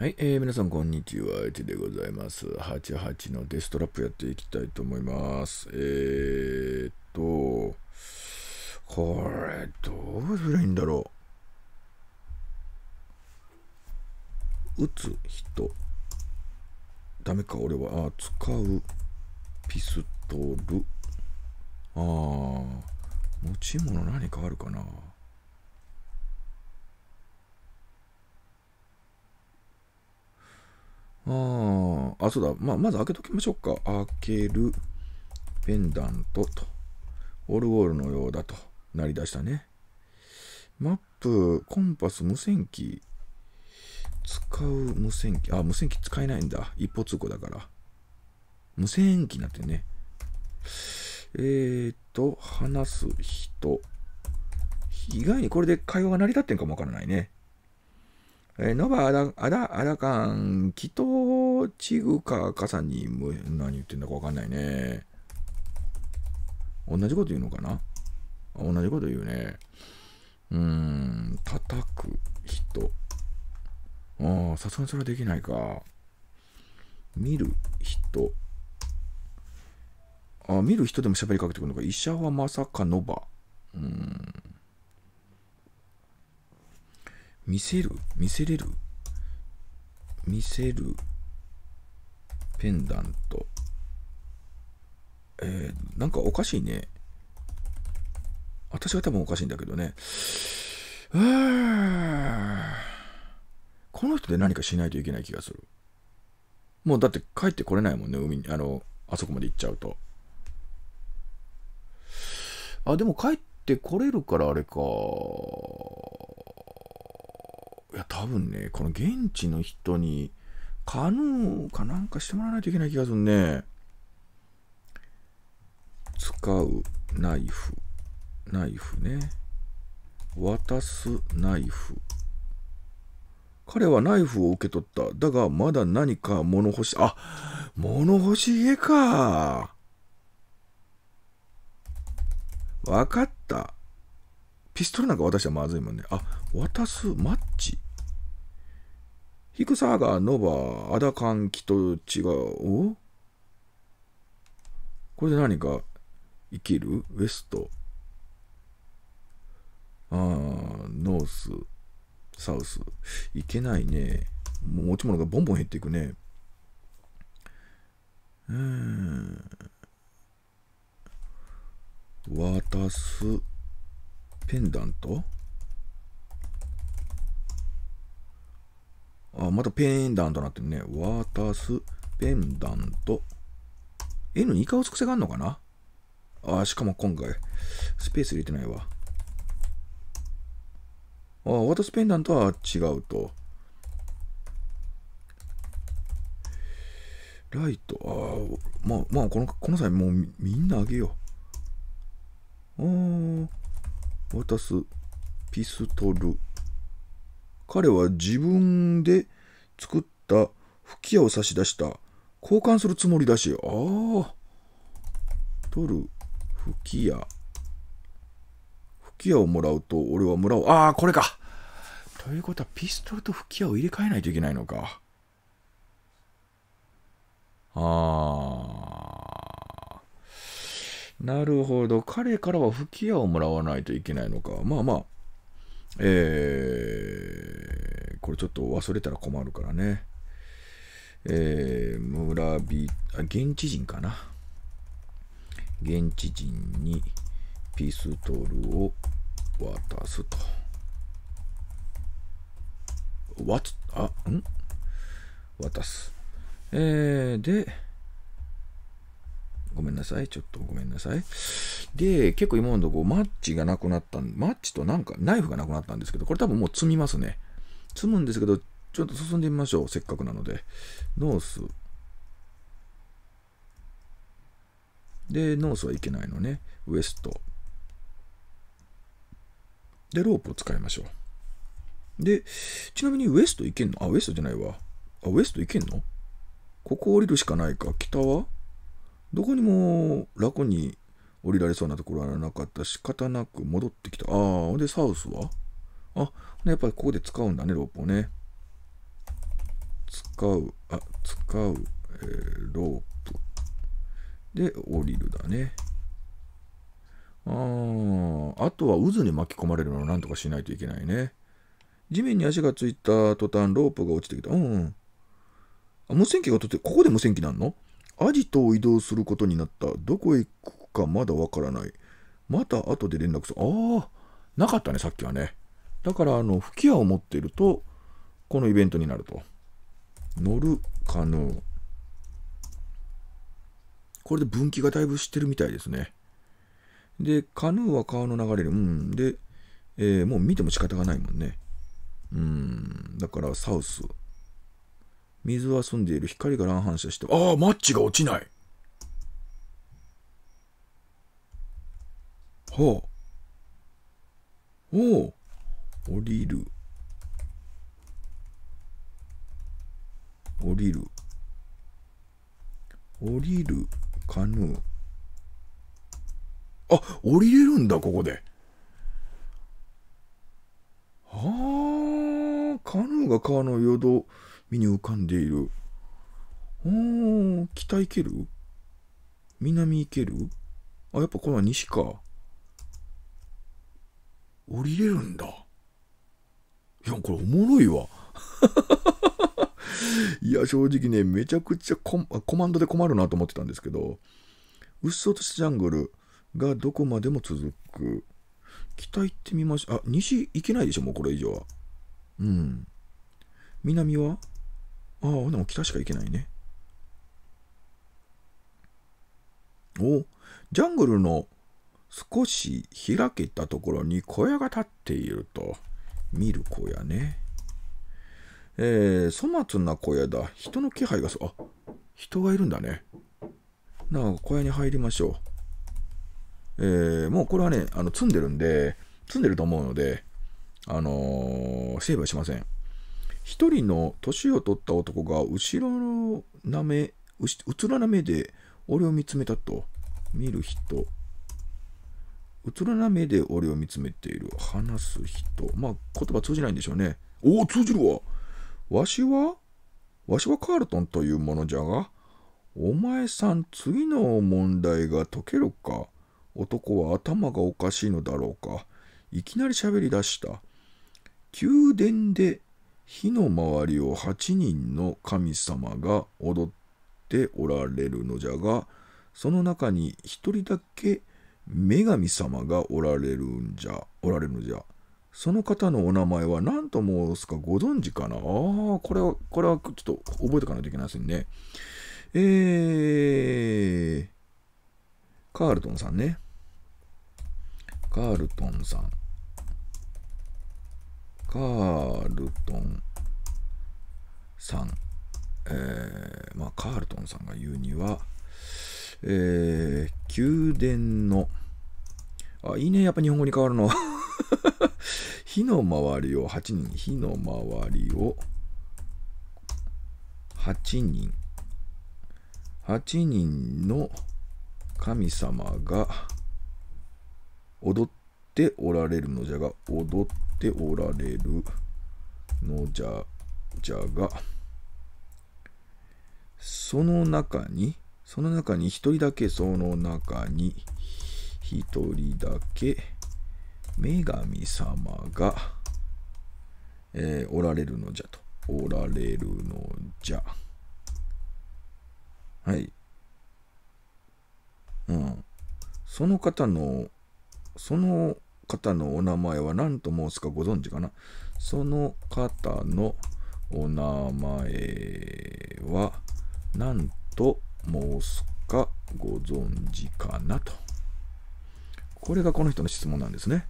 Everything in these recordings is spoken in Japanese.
はい、えー、皆さんこんにちは、エチでございます。88のデストラップやっていきたいと思います。えー、っと、これ、どうすりゃいいんだろう。打つ人。ダメか、俺は。あ、使う。ピストル。ああ、持ち物何かあるかな。ああ、そうだ。まあ、まず開けときましょうか。開ける、ペンダントと。オルゴールのようだと。なりだしたね。マップ、コンパス、無線機。使う無線機。あ、無線機使えないんだ。一歩通行だから。無線機になってね。えーと、話す人。意外にこれで会話が成り立ってんかもわからないね。えー、ノバアラ、アラ、アラカン、キトチグカカさんに、何言ってんだかわかんないね。同じこと言うのかな同じこと言うね。うーん、叩く人。ああ、さすがにそれはできないか。見る人。あ見る人でも喋りかけてくるのか。医者はまさかノバ。うん。見せる見せれる見せるペンダント。えー、なんかおかしいね。私は多分おかしいんだけどね。この人で何かしないといけない気がする。もうだって帰ってこれないもんね、海に、あの、あそこまで行っちゃうと。あ、でも帰ってこれるからあれか。いや、多分ね、この現地の人に、可能かなんかしてもらわないといけない気がするね。使うナイフ。ナイフね。渡すナイフ。彼はナイフを受け取った。だが、まだ何か物干し、あ、物干し家か。わかった。ピストルなんか渡したらまずいもんね。あ、渡すマッチヒクサーガー、ノバー、アダカンキと違う。おこれで何か生きるウエスト。あー、ノース、サウス。いけないね。もう持ち物がボンボン減っていくね。うん。渡す。ペンダントあ、またペンダントなってるね。渡すペンダント。N2 をつく癖があるのかなあ、しかも今回、スペース入れてないわ。あ、渡すペンダントは違うと。ライト、あまあ、まあ、この、この際もうみんなあげよう。ああ。渡すピストル。彼は自分で作った吹き矢を差し出した。交換するつもりだし、ああ。取る吹き矢。吹き矢をもらうと、俺はもらう。ああ、これか。ということは、ピストルと吹き矢を入れ替えないといけないのか。ああ。なるほど。彼からは吹き矢をもらわないといけないのか。まあまあ。えー、これちょっと忘れたら困るからね。えー、村人、あ、現地人かな。現地人にピストルを渡すと。わつ、あ、ん渡す。えー、で、ごめんなさい。ちょっとごめんなさい。で、結構今のとこマッチがなくなったマッチとなんかナイフがなくなったんですけど、これ多分もう積みますね。積むんですけど、ちょっと進んでみましょう。せっかくなので。ノース。で、ノースはいけないのね。ウエスト。で、ロープを使いましょう。で、ちなみにウエストいけんのあ、ウエストじゃないわ。あ、ウエストいけんのここ降りるしかないか。北はどこにも楽に降りられそうなところはなかった仕方なく戻ってきた。ああ、ほんで、サウスはあ、やっぱりここで使うんだね、ロープをね。使う、あ、使う、えー、ロープ。で、降りるだね。あああとは渦に巻き込まれるのをなんとかしないといけないね。地面に足がついた途端、ロープが落ちてきた。うん、うん。あ、無線機が取って、ここで無線機なんのアジトを移動することになった。どこへ行くかまだわからない。また後で連絡する。ああ、なかったね、さっきはね。だから、あの、吹き矢を持っていると、このイベントになると。乗る可能。これで分岐がだいぶしてるみたいですね。で、カヌーは川の流れる。うん。で、えー、もう見ても仕方がないもんね。うん。だから、サウス。水は澄んでいる光が乱反射してああマッチが落ちないはあおお降りる降りる降りるカヌーあ降りれるんだここではあカヌーが川の淀身に浮かんでいる。おー、北行ける南行けるあ、やっぱこの西か。降りれるんだ。いや、これおもろいわ。いや、正直ね、めちゃくちゃコマンドで困るなと思ってたんですけど、うっそうとしたジャングルがどこまでも続く。北行ってみましょう。あ、西行けないでしょ、もうこれ以上は。うん。南はああ、でも北しか行けないね。おジャングルの少し開けたところに小屋が建っていると。見る小屋ね。えー、粗末な小屋だ。人の気配がそ、あ、人がいるんだね。なんか小屋に入りましょう。えー、もうこれはね、あの、積んでるんで、積んでると思うので、あのー、セーブはしません。一人の年を取った男が後ろのなめ、うつらな目で俺を見つめたと。見る人。うつらな目で俺を見つめている。話す人。まあ、言葉通じないんでしょうね。おお、通じるわ。わしはわしはカールトンというものじゃが、お前さん次の問題が解けるか。男は頭がおかしいのだろうか。いきなり喋り出した。宮殿で火の周りを8人の神様が踊っておられるのじゃが、その中に1人だけ女神様がおられるんじゃ、おられるのじゃ。その方のお名前は何と申すかご存知かなああ、これは、これはちょっと覚えておかないといけませんね。えー、カールトンさんね。カールトンさん。カールトンさん、えー、まあ、カールトンさんが言うには、えー、宮殿の、あ、いいね、やっぱ日本語に変わるの。火の周りを8人、火の周りを8人、8人の神様が踊っておられるのじゃが、踊ってておられるのじゃじゃが、その中に、その中に一人だけ、その中に一人だけ、女神様が、えー、おられるのじゃと。おられるのじゃ。はい。うん。その方の、その方のお名前は何と申すかご存知かなその方のお名前は何と申すかご存知かなと。これがこの人の質問なんですね。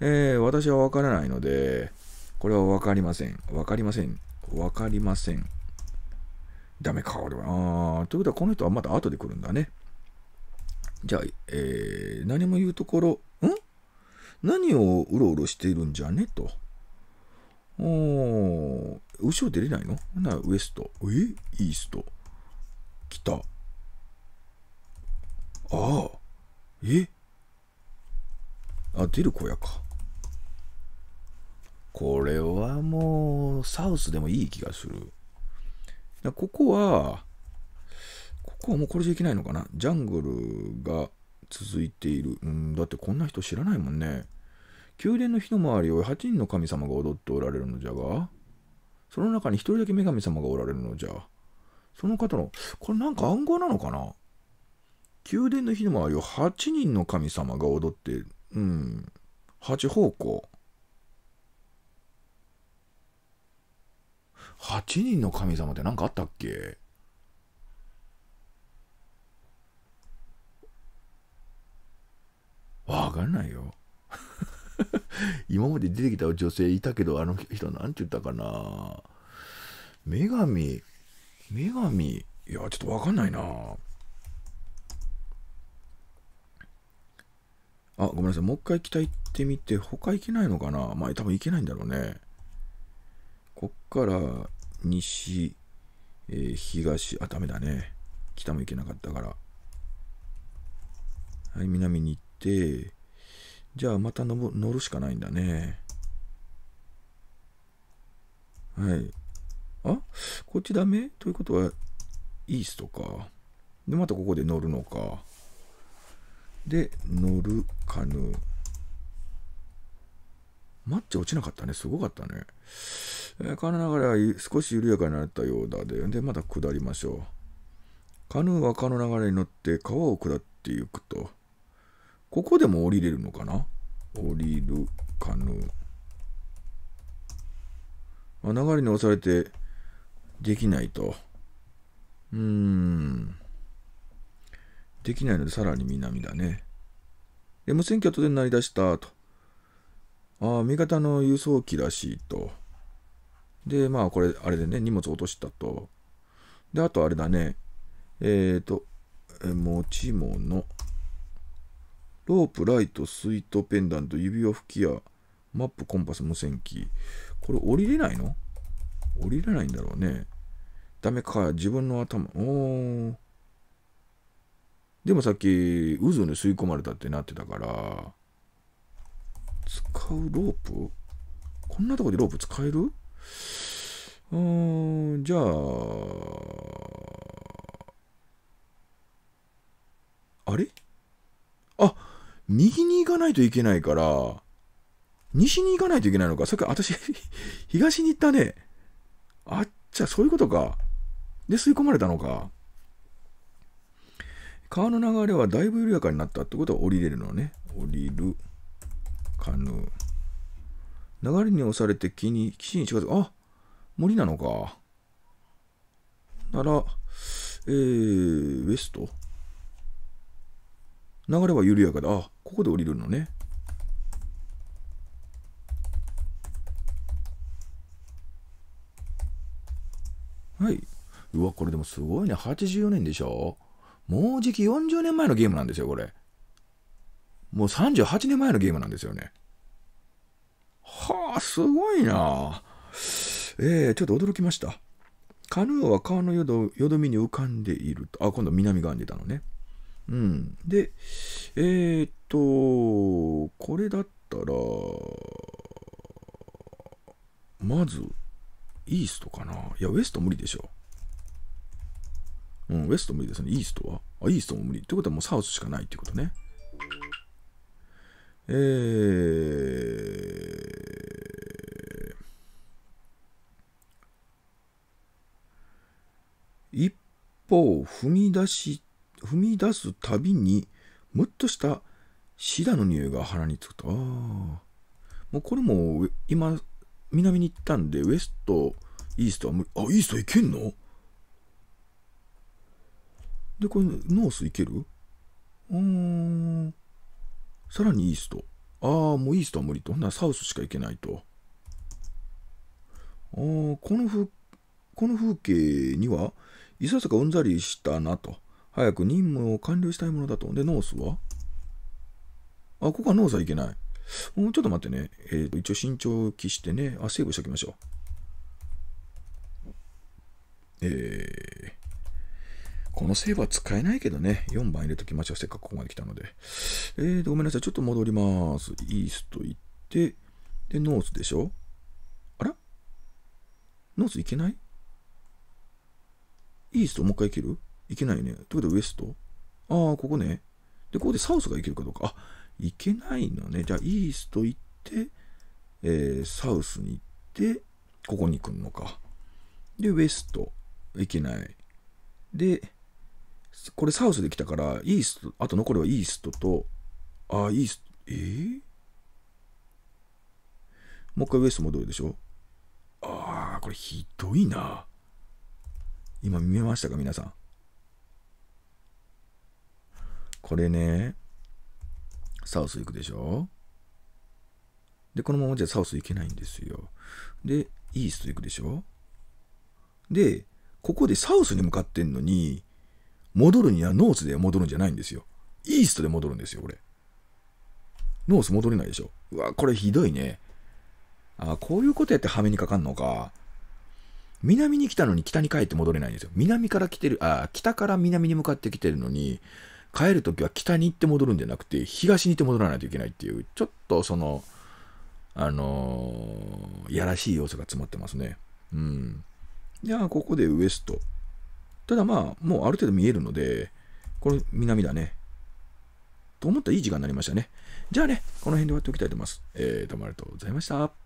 えー、私はわからないので、これはわかりません。わかりません。わかりません。ダメか、俺は。あということは、この人はまた後で来るんだね。じゃあ、えー、何も言うところ何をうろうろしているんじゃねと。お後ろ出れないのなウエスト。えイースト。北。ああ。えあ、出る小屋か。これはもう、サウスでもいい気がする。ここは、ここはもうこれじゃいけないのかなジャングルが続いている。うん、だってこんな人知らないもんね。宮殿の火の周りを8人の神様が踊っておられるのじゃが、その中に1人だけ女神様がおられるのじゃ。その方の、これなんか暗号なのかな宮殿の火の周りを8人の神様が踊ってうん。8方向。8人の神様って何かあったっけわかんないよ。今まで出てきた女性いたけど、あの人なんて言ったかな。女神、女神、いや、ちょっとわかんないな。あ、ごめんなさい。もう一回北行ってみて、他行けないのかなまあ、多分行けないんだろうね。こっから西、えー、東、あ、ダメだね。北も行けなかったから。はい、南に行って、て、じゃあまた乗るしかないんだね。はい。あこっちダメということは、イーストか。で、またここで乗るのか。で、乗るカヌー。マッチ落ちなかったね。すごかったね。えー、川の流れは少し緩やかになったようだで、で、また下りましょう。カヌーは川の流れに乗って川を下っていくと。ここでも降りれるのかな降りるカヌー。あ流れに押されてできないと。うーん。できないのでさらに南だね。で、無線機は当然鳴り出したと。ああ、味方の輸送機らしいと。で、まあこれ、あれでね、荷物落としたと。で、あとあれだね。えっ、ー、と、持ち物。ロープ、ライト、スイート、ペンダント、指輪、吹き矢、マップ、コンパス、無線機。これ降りれないの降りれないんだろうね。ダメか、自分の頭。おー。でもさっき、渦に吸い込まれたってなってたから、使うロープこんなとこでロープ使えるうーん、じゃあ、あれ右に行かないといけないから、西に行かないといけないのか。さっき私 東に行ったね。あっちゃ、そういうことか。で、吸い込まれたのか。川の流れはだいぶ緩やかになったってことは降りれるのね。降りる、カヌー。流れに押されて気に、岸に近づく。あ森なのか。なら、えー、ウエスト流れは緩やかで、あ、ここで降りるのね。はい。うわ、これでもすごいね。84年でしょもうじき40年前のゲームなんですよ、これ。もう38年前のゲームなんですよね。はあ、すごいなえー、ちょっと驚きました。カヌーは川のよどみに浮かんでいると。あ、今度南側に出たのね。うん、で、えー、っと、これだったら、まず、イーストかな。いや、ウエスト無理でしょ。うん、ウエスト無理ですね。イーストはあ、イーストも無理。ってことはもうサウスしかないってことね。えー、一歩踏み出し踏み出すたびに、むっとしたシダの匂いが鼻につくと、ああ、もうこれも今、南に行ったんで、ウエスト、イーストは無理。あ、イースト行けんので、これ、ノース行けるうーん。さらにイースト。ああ、もうイーストは無理と。ほんならサウスしか行けないと。ああ、この風、この風景には、いささかうんざりしたなと。早く任務を完了したいものだと。で、ノースはあ、ここはノースはいけない。もうちょっと待ってね。えー、と一応慎重を期してね。あ、セーブしときましょう。えー、このセーブは使えないけどね。4番入れときましょう。せっかくここまで来たので。えーと、ごめんなさい。ちょっと戻ります。イースと行って、で、ノースでしょあらノースいけないイーストもう一回いけるいけないね。ということで、ウエストああ、ここね。で、ここでサウスがいけるかどうか。あ、いけないのね。じゃあ、イースト行って、えー、サウスに行って、ここに来るのか。で、ウエスト、いけない。で、これサウスできたから、イースト、あと残りはイーストと、あ、イースト、えー、もう一回ウエスト戻るでしょああ、これひどいな。今見えましたか、皆さん。これね、サウス行くでしょで、このままじゃサウス行けないんですよ。で、イースト行くでしょで、ここでサウスに向かってんのに、戻るにはノースで戻るんじゃないんですよ。イーストで戻るんですよ、これ。ノース戻れないでしょ。うわ、これひどいね。あ、こういうことやってはめにかかんのか。南に来たのに北に帰って戻れないんですよ。南から来てる、あ、北から南に向かってきてるのに、帰るときは北に行って戻るんじゃなくて、東に行って戻らないといけないっていう、ちょっとその、あのー、やらしい要素が詰まってますね。うん。じゃあ、ここでウエスト。ただまあ、もうある程度見えるので、これ南だね。と思ったらいい時間になりましたね。じゃあね、この辺で終わっておきたいと思います。えー、どうもありがとうございました。